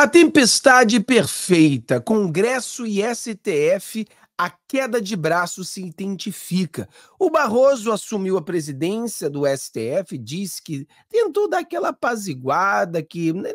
A tempestade perfeita, Congresso e STF, a queda de braços se identifica. O Barroso assumiu a presidência do STF, diz que tentou dar aquela apaziguada, que né,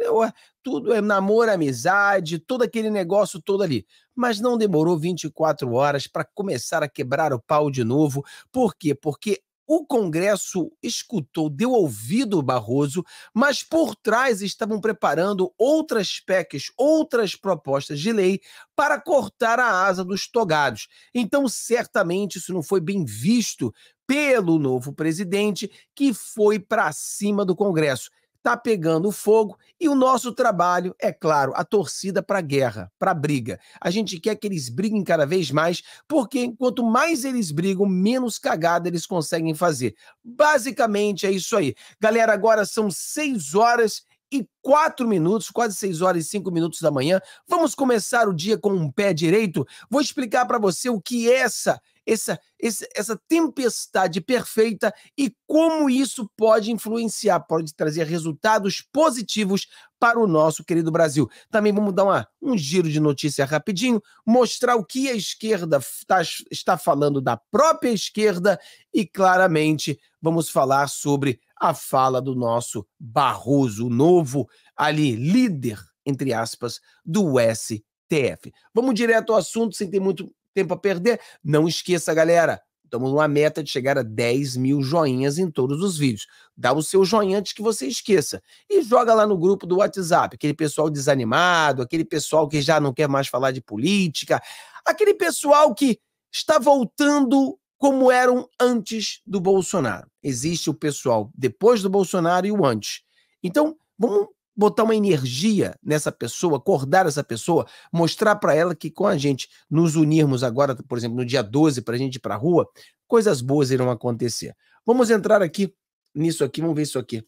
tudo é namoro, amizade, todo aquele negócio todo ali. Mas não demorou 24 horas para começar a quebrar o pau de novo. Por quê? Porque o Congresso escutou, deu ouvido ao Barroso, mas por trás estavam preparando outras PECs, outras propostas de lei para cortar a asa dos togados. Então, certamente, isso não foi bem visto pelo novo presidente, que foi para cima do Congresso está pegando fogo e o nosso trabalho, é claro, a torcida para guerra, para briga. A gente quer que eles briguem cada vez mais, porque quanto mais eles brigam, menos cagada eles conseguem fazer. Basicamente é isso aí. Galera, agora são 6 horas e 4 minutos, quase 6 horas e 5 minutos da manhã. Vamos começar o dia com um pé direito. Vou explicar para você o que é essa essa, essa tempestade perfeita e como isso pode influenciar, pode trazer resultados positivos para o nosso querido Brasil. Também vamos dar uma, um giro de notícia rapidinho, mostrar o que a esquerda tá, está falando da própria esquerda e claramente vamos falar sobre a fala do nosso Barroso, o novo ali líder, entre aspas, do STF. Vamos direto ao assunto, sem ter muito tempo a perder. Não esqueça, galera, estamos numa meta de chegar a 10 mil joinhas em todos os vídeos. Dá o seu joinha antes que você esqueça. E joga lá no grupo do WhatsApp, aquele pessoal desanimado, aquele pessoal que já não quer mais falar de política, aquele pessoal que está voltando como eram antes do Bolsonaro. Existe o pessoal depois do Bolsonaro e o antes. Então, vamos botar uma energia nessa pessoa, acordar essa pessoa, mostrar para ela que com a gente nos unirmos agora, por exemplo, no dia 12, para a gente ir para a rua, coisas boas irão acontecer. Vamos entrar aqui nisso aqui, vamos ver isso aqui.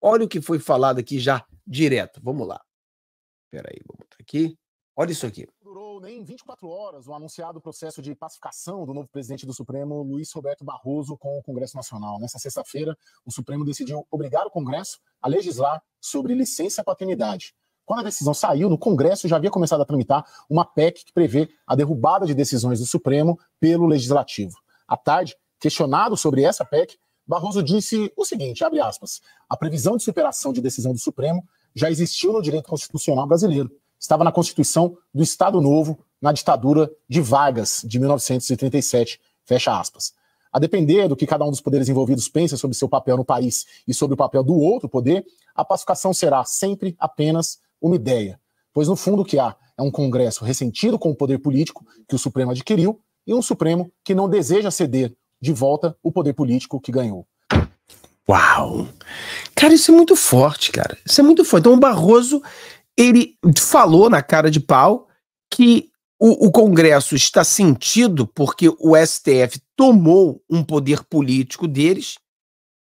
Olha o que foi falado aqui já direto. Vamos lá. Espera aí, vamos botar aqui. Olha isso aqui. Em 24 horas o anunciado processo de pacificação do novo presidente do Supremo, Luiz Roberto Barroso, com o Congresso Nacional. Nessa sexta-feira, o Supremo decidiu obrigar o Congresso a legislar sobre licença paternidade. Quando a decisão saiu, no Congresso já havia começado a tramitar uma PEC que prevê a derrubada de decisões do Supremo pelo Legislativo. À tarde, questionado sobre essa PEC, Barroso disse o seguinte, abre aspas, a previsão de superação de decisão do Supremo já existiu no direito constitucional brasileiro estava na Constituição do Estado Novo, na ditadura de Vargas, de 1937. Fecha aspas. A depender do que cada um dos poderes envolvidos pensa sobre seu papel no país e sobre o papel do outro poder, a pacificação será sempre apenas uma ideia. Pois, no fundo, o que há é um Congresso ressentido com o poder político que o Supremo adquiriu e um Supremo que não deseja ceder de volta o poder político que ganhou. Uau! Cara, isso é muito forte, cara. Isso é muito forte. Então, o Barroso ele falou na cara de pau que o, o, Congresso está sentido porque o STF tomou um poder político deles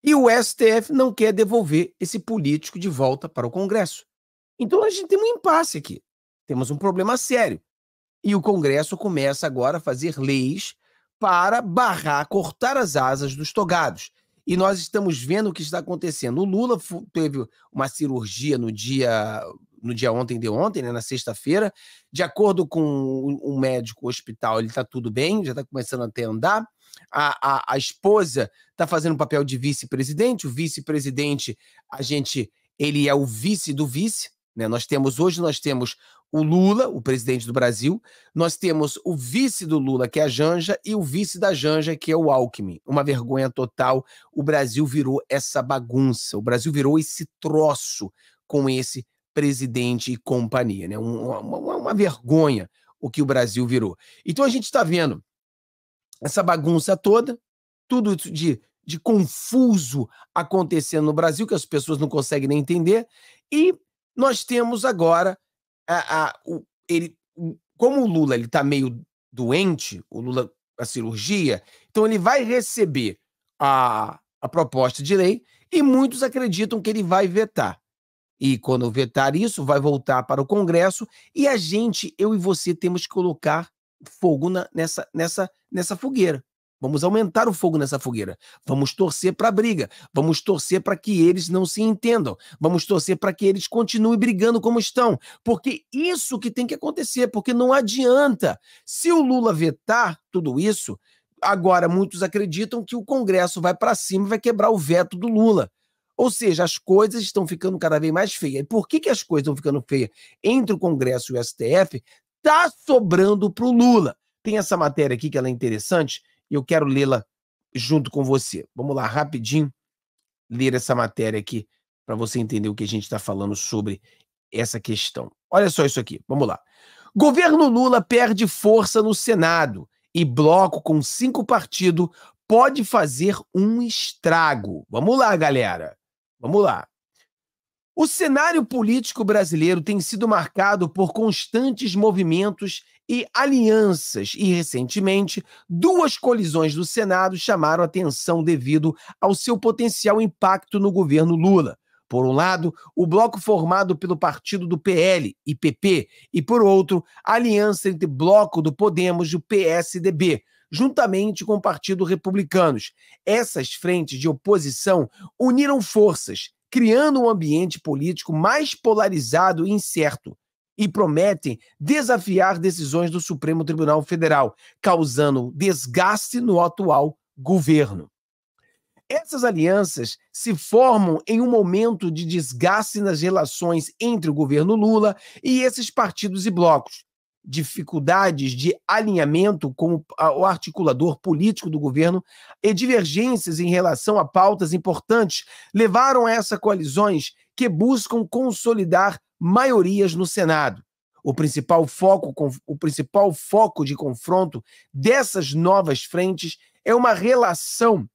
e o STF não quer devolver esse político de volta para o Congresso. Então a gente tem um impasse aqui. Temos um problema sério. E o Congresso começa agora a fazer leis para barrar, cortar as asas dos togados. E nós estamos vendo o que está acontecendo. O Lula teve uma cirurgia no dia no dia ontem de ontem, né, na sexta-feira. De acordo com um médico hospital, ele está tudo bem, já está começando a até andar. A, a, a esposa está fazendo o papel de vice-presidente. O vice-presidente, a gente, ele é o vice do vice. Né? Nós temos hoje nós temos o Lula, o presidente do Brasil, nós temos o vice do Lula, que é a Janja, e o vice da Janja, que é o Alckmin. Uma vergonha total. O Brasil virou essa bagunça, o Brasil virou esse troço com esse presidente e companhia, né? uma, uma vergonha o que o Brasil virou. Então a gente está vendo essa bagunça toda, tudo de, de confuso acontecendo no Brasil, que as pessoas não conseguem nem entender, e nós temos agora a, a, o, ele, como o Lula está meio doente, o Lula, a cirurgia, então ele vai receber a, a proposta de lei e muitos acreditam que ele vai vetar. E quando vetar isso, vai voltar para o Congresso e a gente, eu e você, temos que colocar fogo na, nessa, nessa, nessa fogueira. Vamos aumentar o fogo nessa fogueira. Vamos torcer para a briga. Vamos torcer para que eles não se entendam. Vamos torcer para que eles continuem brigando como estão. Porque isso que tem que acontecer, porque não adianta. Se o Lula vetar tudo isso, agora muitos acreditam que o Congresso vai para cima e vai quebrar o veto do Lula. Ou seja, as coisas estão ficando cada vez mais feias. E por que, que as coisas estão ficando feias entre o Congresso e o STF? Está sobrando para o Lula. Tem essa matéria aqui que ela é interessante e eu quero lê-la junto com você. Vamos lá, rapidinho, ler essa matéria aqui para você entender o que a gente está falando sobre essa questão. Olha só isso aqui, vamos lá. Governo Lula perde força no Senado e bloco com cinco partidos pode fazer um estrago. Vamos lá, galera. Vamos lá. O cenário político brasileiro tem sido marcado por constantes movimentos e alianças, e recentemente, duas colisões do Senado chamaram atenção devido ao seu potencial impacto no governo Lula. Por um lado, o bloco formado pelo partido do PL e PP, e por outro, a aliança entre bloco do Podemos e o PSDB, juntamente com o Partido Republicanos. Essas frentes de oposição uniram forças, criando um ambiente político mais polarizado e incerto, e prometem desafiar decisões do Supremo Tribunal Federal, causando desgaste no atual governo. Essas alianças se formam em um momento de desgaste nas relações entre o governo Lula e esses partidos e blocos, dificuldades de alinhamento com o articulador político do governo e divergências em relação a pautas importantes levaram a essas coalizões que buscam consolidar maiorias no Senado. O principal foco, o principal foco de confronto dessas novas frentes é uma relação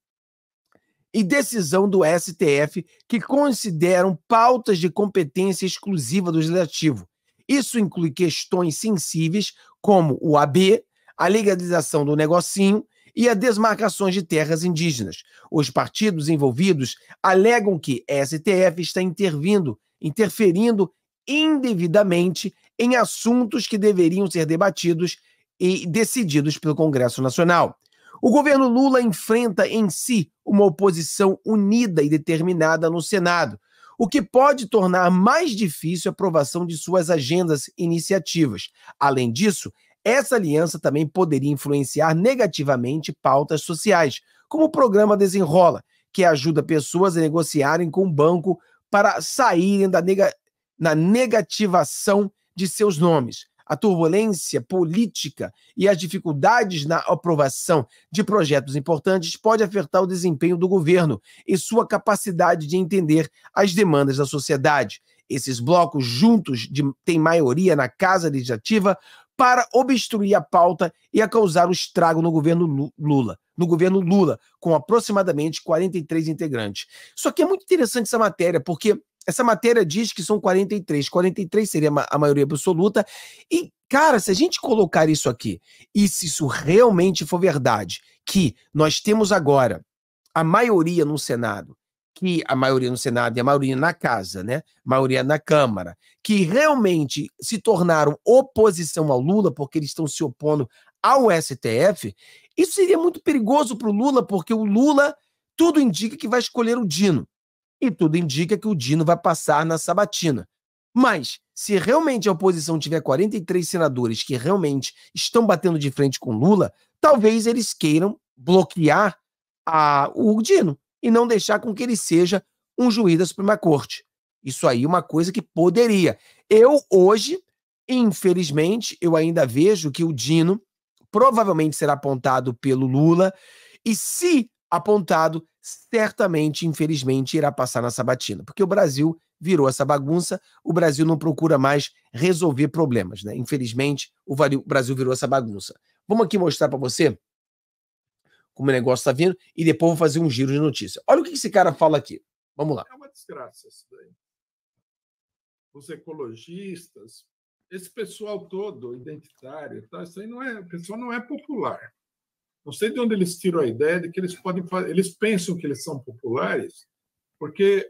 e decisão do STF que consideram pautas de competência exclusiva do legislativo isso inclui questões sensíveis como o AB, a legalização do negocinho e a desmarcações de terras indígenas. Os partidos envolvidos alegam que a STF está intervindo, interferindo indevidamente em assuntos que deveriam ser debatidos e decididos pelo Congresso Nacional. O governo Lula enfrenta em si uma oposição unida e determinada no Senado, o que pode tornar mais difícil a aprovação de suas agendas e iniciativas. Além disso, essa aliança também poderia influenciar negativamente pautas sociais, como o programa Desenrola, que ajuda pessoas a negociarem com o banco para saírem da nega na negativação de seus nomes a turbulência política e as dificuldades na aprovação de projetos importantes pode afetar o desempenho do governo e sua capacidade de entender as demandas da sociedade. Esses blocos juntos de, têm maioria na Casa Legislativa para obstruir a pauta e a causar o estrago no governo Lula, no governo Lula, com aproximadamente 43 integrantes. Só que é muito interessante essa matéria, porque essa matéria diz que são 43. 43 seria a maioria absoluta. E, cara, se a gente colocar isso aqui, e se isso realmente for verdade, que nós temos agora a maioria no Senado, que a maioria no Senado e a maioria na casa, né? A maioria na Câmara, que realmente se tornaram oposição ao Lula porque eles estão se opondo ao STF, isso seria muito perigoso para o Lula, porque o Lula, tudo indica que vai escolher o Dino. E tudo indica que o Dino vai passar na sabatina. Mas, se realmente a oposição tiver 43 senadores que realmente estão batendo de frente com Lula, talvez eles queiram bloquear a, o Dino e não deixar com que ele seja um juiz da Suprema Corte. Isso aí é uma coisa que poderia. Eu, hoje, infelizmente, eu ainda vejo que o Dino provavelmente será apontado pelo Lula, e se apontado, certamente, infelizmente, irá passar na sabatina, porque o Brasil virou essa bagunça, o Brasil não procura mais resolver problemas, né? Infelizmente, o Brasil virou essa bagunça. Vamos aqui mostrar para você como o negócio está vindo e depois vou fazer um giro de notícia. Olha o que esse cara fala aqui. Vamos lá. É uma desgraça isso daí. Os ecologistas, esse pessoal todo identitário, isso aí não é, o pessoal não é popular. Não sei de onde eles tiram a ideia de que eles podem fazer. Eles pensam que eles são populares porque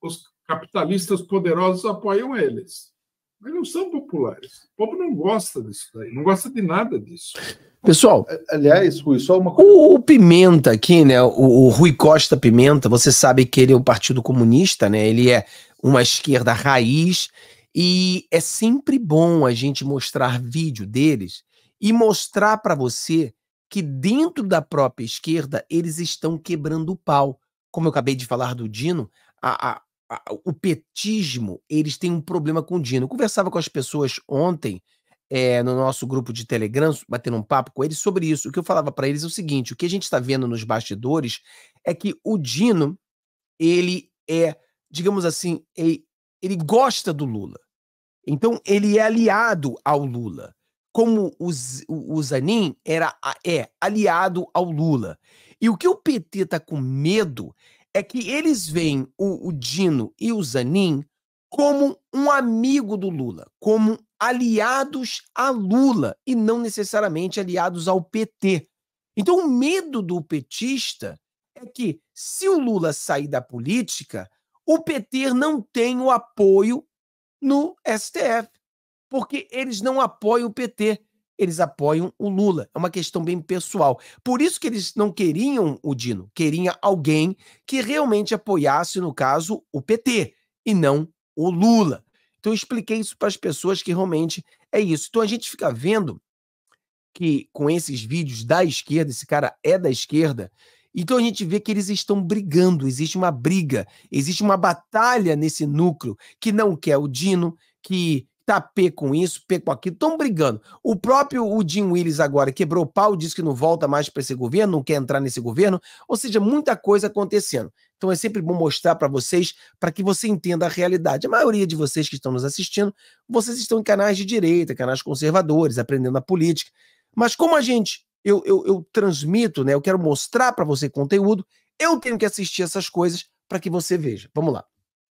os capitalistas poderosos apoiam eles. Mas não são populares. O povo não gosta disso daí, não gosta de nada disso. Pessoal, aliás, Rui, só uma coisa. O, o Pimenta aqui, né? O, o, Rui Costa Pimenta, você sabe que ele é o um Partido Comunista, né? Ele é uma esquerda raiz e é sempre bom a gente mostrar vídeo deles e mostrar para você que dentro da própria esquerda eles estão quebrando o pau. Como eu acabei de falar do Dino, a, a, a, o petismo, eles têm um problema com o Dino. Eu conversava com as pessoas ontem é, no nosso grupo de Telegram, batendo um papo com eles sobre isso. O que eu falava para eles é o seguinte: o que a gente está vendo nos bastidores é que o Dino, ele é, digamos assim, ele, ele gosta do Lula. Então, ele é aliado ao Lula como o, o Zanin era, é aliado ao Lula. E o que o PT está com medo é que eles veem o, o Dino e o Zanin como um amigo do Lula, como aliados a Lula e não necessariamente aliados ao PT. Então, o medo do petista é que, se o Lula sair da política, o PT não tem o apoio no STF porque eles não apoiam o PT, eles apoiam o Lula. É uma questão bem pessoal. Por isso que eles não queriam o Dino, queriam alguém que realmente apoiasse, no caso, o PT e não o Lula. Então eu expliquei isso para as pessoas que realmente é isso. Então a gente fica vendo que com esses vídeos da esquerda, esse cara é da esquerda, então a gente vê que eles estão brigando, existe uma briga, existe uma batalha nesse núcleo que não quer o Dino, que tá P com isso, P com aquilo, estão brigando. O próprio o Jim Willis agora quebrou o pau, disse que não volta mais para esse governo, não quer entrar nesse governo, ou seja, muita coisa acontecendo. Então é sempre bom mostrar para vocês, para que você entenda a realidade. A maioria de vocês que estão nos assistindo, vocês estão em canais de direita, canais conservadores, aprendendo a política. Mas como a gente, eu, eu, eu transmito, né, eu quero mostrar para você conteúdo, eu tenho que assistir essas coisas para que você veja. Vamos lá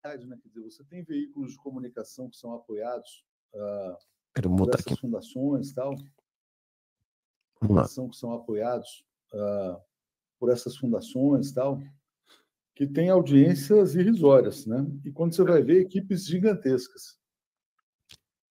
verdade, né? Quer dizer, você tem veículos de comunicação que são apoiados uh, por essas aqui. fundações e tal. Fundação que são apoiados uh, por essas fundações e tal, que tem audiências irrisórias, né? E quando você vai ver, equipes gigantescas.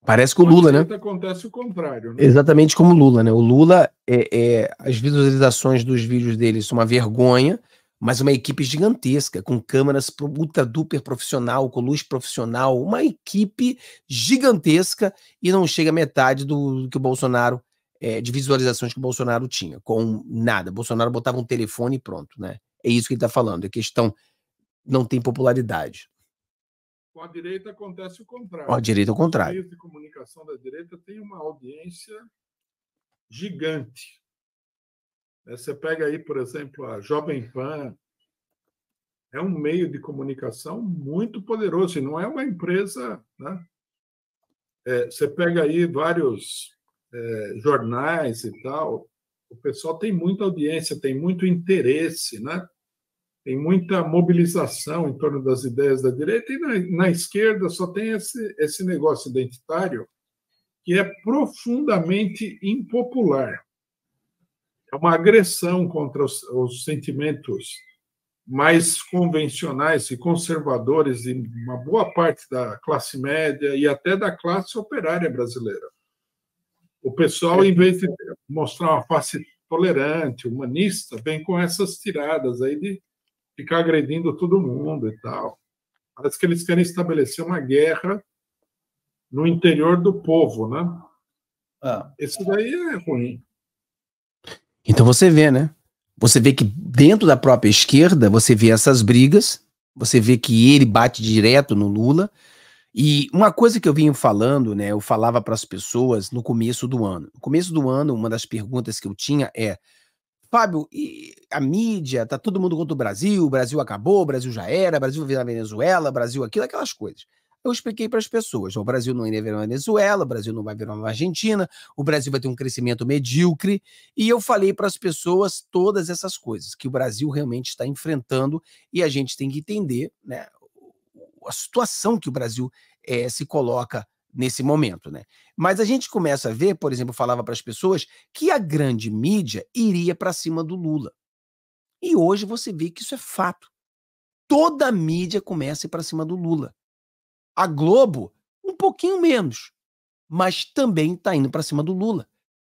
Parece com o Lula, né? Acontece o contrário. Né? Exatamente como o Lula, né? O Lula, é, é, as visualizações dos vídeos dele são uma vergonha, mas uma equipe gigantesca, com câmeras ultra duper profissional, com luz profissional, uma equipe gigantesca e não chega a metade do, que o Bolsonaro, é, de visualizações que o Bolsonaro tinha, com nada. Bolsonaro botava um telefone e pronto, né? É isso que ele está falando, a é questão não tem popularidade. Com a direita acontece o contrário. Com a direita é o contrário. O meios de comunicação da direita tem uma audiência gigante né, você pega aí, por exemplo, a Jovem Pan, é um meio de comunicação muito poderoso, e não é uma empresa. Né? É, você pega aí vários é, jornais e tal, o pessoal tem muita audiência, tem muito interesse, né? tem muita mobilização em torno das ideias da direita, e na, na esquerda só tem esse, esse negócio identitário que é profundamente impopular é uma agressão contra os, os sentimentos mais convencionais e conservadores de uma boa parte da classe média e até da classe operária brasileira. O pessoal, em vez de mostrar uma face tolerante, humanista, vem com essas tiradas aí de ficar agredindo todo mundo e tal. Parece que eles querem estabelecer uma guerra no interior do povo, né? Ah. Isso daí é ruim. Então você vê, né? Você vê que dentro da própria esquerda você vê essas brigas, você vê que ele bate direto no Lula. E uma coisa que eu vinha falando, né? Eu falava para as pessoas no começo do ano. No começo do ano, uma das perguntas que eu tinha é: Fábio, a mídia, tá todo mundo contra o Brasil, o Brasil acabou, o Brasil já era, o Brasil virar Venezuela, o Brasil aquilo, aquelas coisas eu expliquei para as pessoas: o Brasil não é vai virar uma Venezuela, o Brasil não vai virar uma Argentina, o Brasil vai ter um crescimento medíocre. E eu falei para as pessoas todas essas coisas que o Brasil realmente está enfrentando e a gente tem que entender né, a situação que o Brasil é, se coloca nesse momento, né? Mas a gente começa a ver, por exemplo, falava para as pessoas que a grande mídia iria para cima do Lula. E hoje você vê que isso é fato. Toda a mídia começa a ir para cima do Lula. A Globo, um pouquinho menos, mas também está indo para cima do Lula.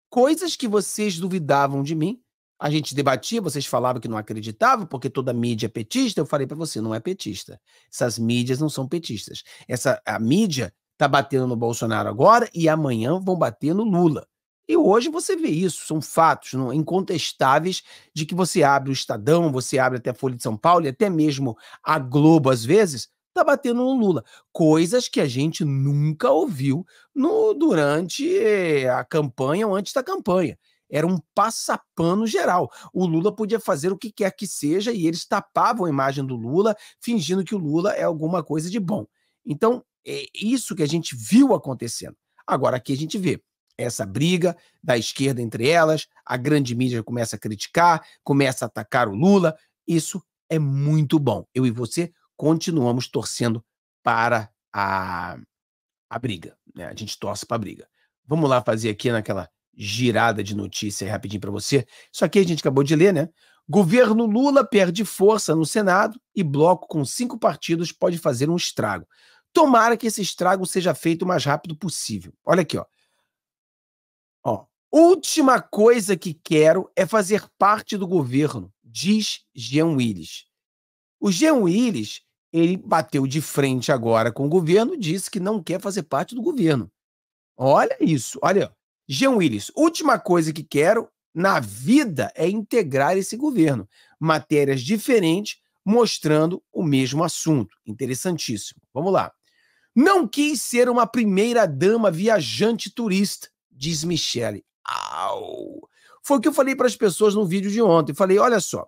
Coisas que vocês duvidavam de mim, a gente debatia, vocês falavam que não acreditavam, porque toda mídia é petista. Eu falei para você, não é petista. Essas mídias não são petistas. Essa a mídia está batendo no Bolsonaro agora e amanhã vão bater no Lula. E hoje você vê isso, são fatos não, incontestáveis de que você abre o Estadão, você abre até a Folha de São Paulo e até mesmo a Globo às vezes, tá batendo no Lula. Coisas que a gente nunca ouviu no, durante eh, a campanha ou antes da campanha. Era um passapano geral. O Lula podia fazer o que quer que seja e eles tapavam a imagem do Lula, fingindo que o Lula é alguma coisa de bom. Então, é isso que a gente viu acontecendo. Agora, aqui a gente vê essa briga da esquerda entre elas, a grande mídia começa a criticar, começa a atacar o Lula. Isso é muito bom. Eu e você continuamos torcendo para a, a briga. Né? A gente torce para a briga. Vamos lá fazer aqui naquela girada de notícia rapidinho para você. Isso aqui a gente acabou de ler, né? Governo Lula perde força no Senado e bloco com cinco partidos pode fazer um estrago. Tomara que esse estrago seja feito o mais rápido possível. Olha aqui, ó. ó. Última coisa que quero é fazer parte do governo, diz Jean Willis. O Jean Willis ele bateu de frente agora com o governo, disse que não quer fazer parte do governo. Olha isso, olha. Jean Willis, última coisa que quero na vida é integrar esse governo. Matérias diferentes mostrando o mesmo assunto. Interessantíssimo. Vamos lá. Não quis ser uma primeira-dama viajante turista, diz Michele. Au! Foi o que eu falei para as pessoas no vídeo de ontem. Falei, olha só,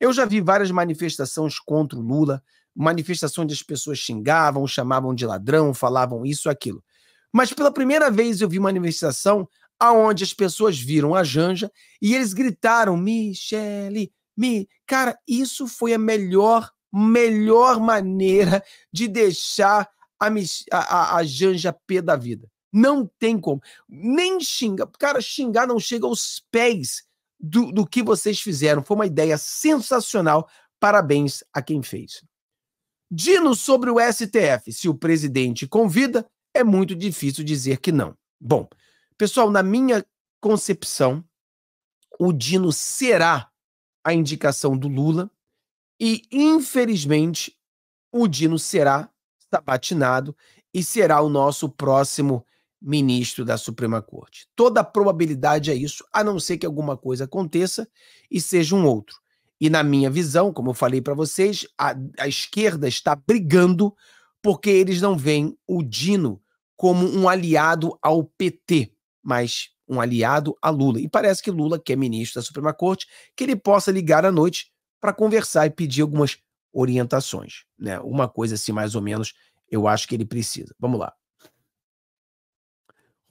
eu já vi várias manifestações contra o Lula, manifestação onde as pessoas xingavam, chamavam de ladrão, falavam isso, aquilo. Mas pela primeira vez eu vi uma manifestação aonde as pessoas viram a Janja e eles gritaram: Michele, me Cara, isso foi a melhor, melhor maneira de deixar a, a, a Janja pé da vida. Não tem como. Nem xinga. Cara, xingar não chega aos pés do, do que vocês fizeram. Foi uma ideia sensacional. Parabéns a quem fez. Dino sobre o STF. Se o presidente convida, é muito difícil dizer que não. Bom, pessoal, na minha concepção, o Dino será a indicação do Lula e, infelizmente, o Dino será sabatinado e será o nosso próximo ministro da Suprema Corte. Toda a probabilidade é isso, a não ser que alguma coisa aconteça e seja um outro. E na minha visão, como eu falei para vocês, a, a esquerda está brigando porque eles não veem o Dino como um aliado ao PT, mas um aliado a Lula. E parece que Lula, que é ministro da Suprema Corte, que ele possa ligar à noite para conversar e pedir algumas orientações, né? Uma coisa assim mais ou menos, eu acho que ele precisa. Vamos lá.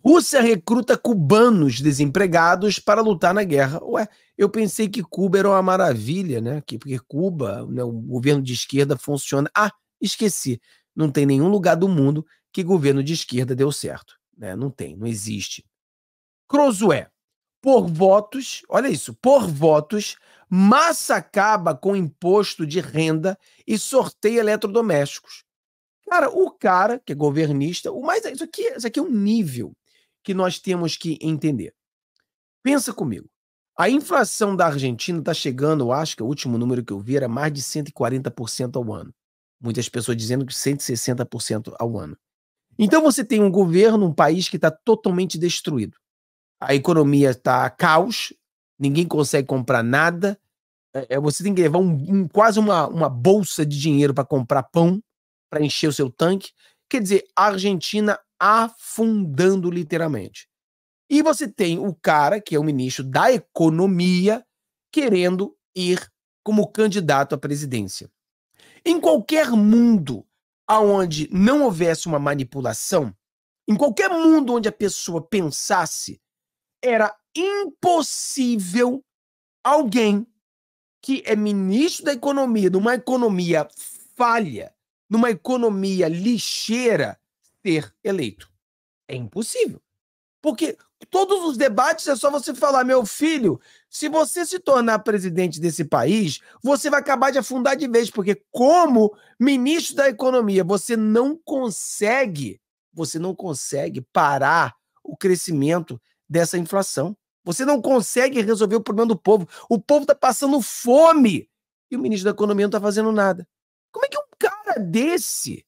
Rússia recruta cubanos desempregados para lutar na guerra. Ué, eu pensei que Cuba era uma maravilha, né? Que, porque Cuba, né, o governo de esquerda funciona. Ah, esqueci. Não tem nenhum lugar do mundo que governo de esquerda deu certo. Né? Não tem, não existe. Crosué, por votos, olha isso, por votos, massa acaba com imposto de renda e sorteia eletrodomésticos. Cara, o cara que é governista, o mais isso aqui, isso aqui é um nível que nós temos que entender. Pensa comigo. A inflação da Argentina está chegando, Eu acho que o último número que eu vi era mais de 140% ao ano. Muitas pessoas dizendo que 160% ao ano. Então você tem um governo, um país que está totalmente destruído. A economia está a caos, ninguém consegue comprar nada. É, é, você tem que levar um, um, quase uma, uma bolsa de dinheiro para comprar pão, para encher o seu tanque. Quer dizer, a Argentina afundando literalmente. E você tem o cara, que é o ministro da Economia, querendo ir como candidato à presidência. Em qualquer mundo onde não houvesse uma manipulação, em qualquer mundo onde a pessoa pensasse, era impossível alguém que é ministro da economia, numa economia falha, numa economia lixeira, ter eleito. É impossível. Porque todos os debates é só você falar, meu filho, se você se tornar presidente desse país, você vai acabar de afundar de vez, porque como ministro da economia, você não consegue, você não consegue parar o crescimento dessa inflação. Você não consegue resolver o problema do povo. O povo está passando fome e o ministro da economia não está fazendo nada. Como é que um cara desse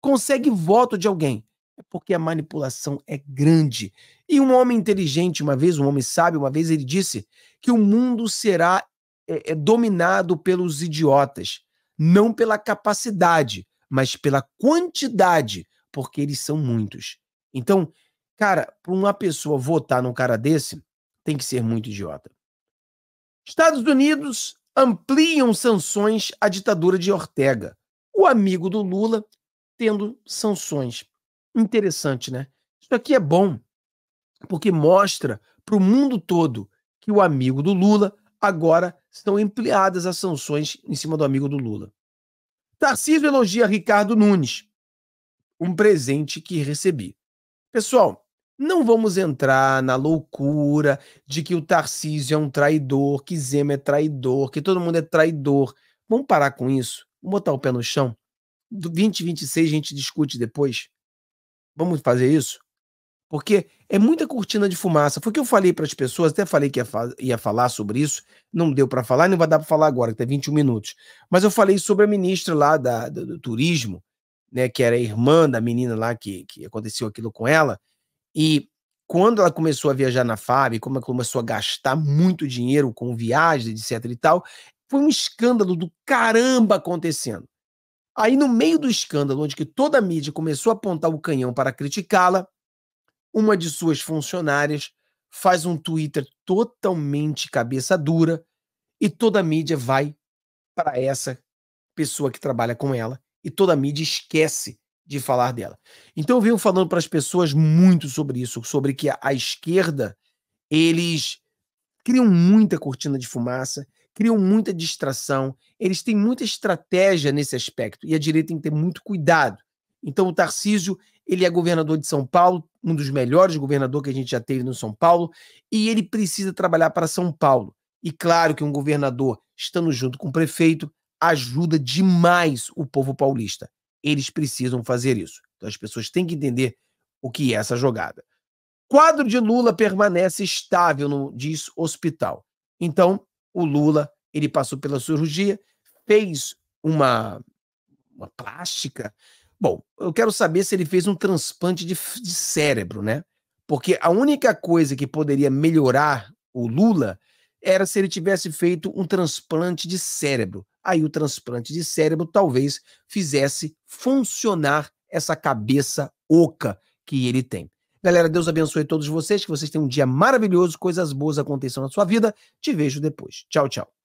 consegue voto de alguém? É porque a manipulação é grande. E um homem inteligente, uma vez, um homem sábio, uma vez, ele disse que o mundo será é, é dominado pelos idiotas, não pela capacidade, mas pela quantidade, porque eles são muitos. Então, cara, para uma pessoa votar num cara desse, tem que ser muito idiota. Estados Unidos ampliam sanções à ditadura de Ortega. O amigo do Lula tendo sanções. Interessante, né? Isso aqui é bom, porque mostra para o mundo todo que o amigo do Lula agora estão ampliadas as sanções em cima do amigo do Lula. Tarcísio elogia Ricardo Nunes. Um presente que recebi. Pessoal, não vamos entrar na loucura de que o Tarcísio é um traidor, que Zema é traidor, que todo mundo é traidor. Vamos parar com isso? Vamos botar o pé no chão? do 2026 a gente discute depois? Vamos fazer isso? Porque é muita cortina de fumaça. Foi o que eu falei para as pessoas, até falei que ia, fa ia, falar sobre isso, não deu para falar, não vai dar para falar agora, que tem 21 minutos. Mas eu falei sobre a ministra lá da, do, do, turismo, né, que era irmã da menina lá que, que aconteceu aquilo com ela, e quando ela começou a viajar na FAB, como ela começou a gastar muito dinheiro com viagens, etc e tal, foi um escândalo do caramba acontecendo. Aí, no meio do escândalo, onde que toda a mídia começou a apontar o canhão para criticá-la, uma de suas funcionárias faz um Twitter totalmente cabeça dura e toda a mídia vai para essa pessoa que trabalha com ela e toda a mídia esquece de falar dela. Então eu venho falando para as pessoas muito sobre isso, sobre que a, a esquerda eles criam muita cortina de fumaça, criam muita distração, eles têm muita estratégia nesse aspecto e a direita tem que ter muito cuidado. Então o Tarcísio, ele é governador de São Paulo, um dos melhores governadores que a gente já teve no São Paulo, e ele precisa trabalhar para São Paulo. E claro que um governador estando junto com o prefeito ajuda demais o povo paulista. Eles precisam fazer isso. Então as pessoas têm que entender o que é essa jogada. Quadro de Lula permanece estável, no, diz hospital. Então, o Lula ele passou pela cirurgia, fez uma, uma plástica. Bom, eu quero saber se ele fez um transplante de, de cérebro, né? Porque a única coisa que poderia melhorar o Lula era se ele tivesse feito um transplante de cérebro. Aí o transplante de cérebro talvez fizesse funcionar essa cabeça oca que ele tem. Galera, Deus abençoe todos vocês, que vocês tenham um dia maravilhoso, coisas boas aconteçam na sua vida. Te vejo depois. Tchau, tchau.